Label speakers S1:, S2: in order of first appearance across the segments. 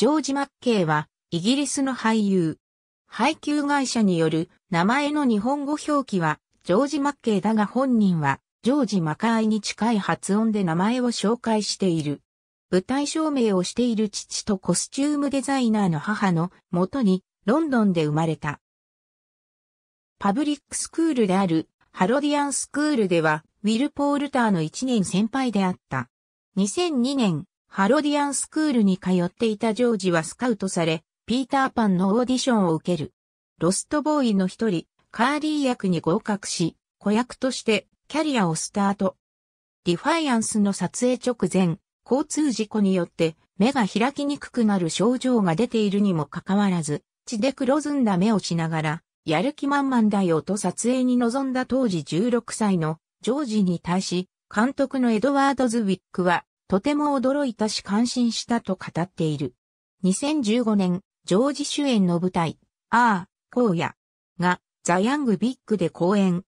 S1: ジョージ・マッケイは、イギリスの俳優。配給会社による名前の日本語表記は、ジョージ・マッケイだが本人は、ジョージ・マカイに近い発音で名前を紹介している。舞台照明をしている父とコスチュームデザイナーの母の元に、ロンドンで生まれた。パブリックスクールである、ハロディアンスクールでは、ウィル・ポールターの1年先輩であった。2002年、ハロディアンスクールに通っていたジョージはスカウトされ、ピーターパンのオーディションを受ける。ロストボーイの一人、カーリー役に合格し、子役としてキャリアをスタート。ディファイアンスの撮影直前、交通事故によって目が開きにくくなる症状が出ているにもかかわらず、血で黒ずんだ目をしながら、やる気満々だよと撮影に臨んだ当時16歳のジョージに対し、監督のエドワード・ズウィックは、とても驚いたし感心したと語っている。2015年、ジョージ主演の舞台、ああ、荒野が、ザ・ヤング・ビッグで公演。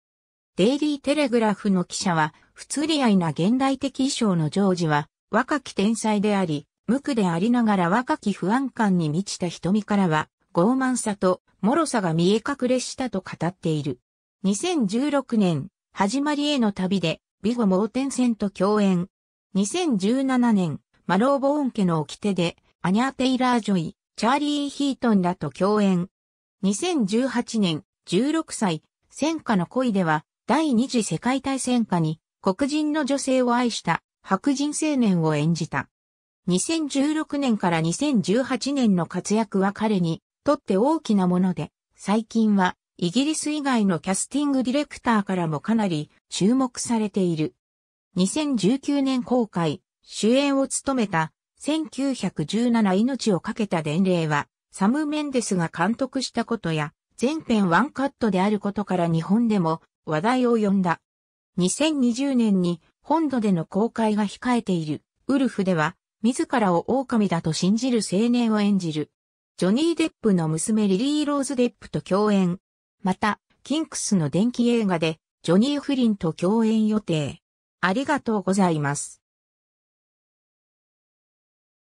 S1: デイリー・テレグラフの記者は、不釣り合いな現代的衣装のジョージは、若き天才であり、無垢でありながら若き不安感に満ちた瞳からは、傲慢さと脆さが見え隠れしたと語っている。2016年、始まりへの旅で、ビゴ・モーテンセンと共演。2017年、マローボーン家の掟で、アニャー・テイラー・ジョイ、チャーリー・ヒートンらと共演。2018年、16歳、戦火の恋では、第二次世界大戦下に、黒人の女性を愛した白人青年を演じた。2016年から2018年の活躍は彼にとって大きなもので、最近はイギリス以外のキャスティングディレクターからもかなり注目されている。2019年公開、主演を務めた1917命をかけた伝令は、サム・メンデスが監督したことや、全編ワンカットであることから日本でも話題を呼んだ。2020年に本土での公開が控えているウルフでは、自らを狼だと信じる青年を演じる。ジョニー・デップの娘リリー・ローズ・デップと共演。また、キンクスの電気映画で、ジョニー・フリンと共演予定。ありがとうございます。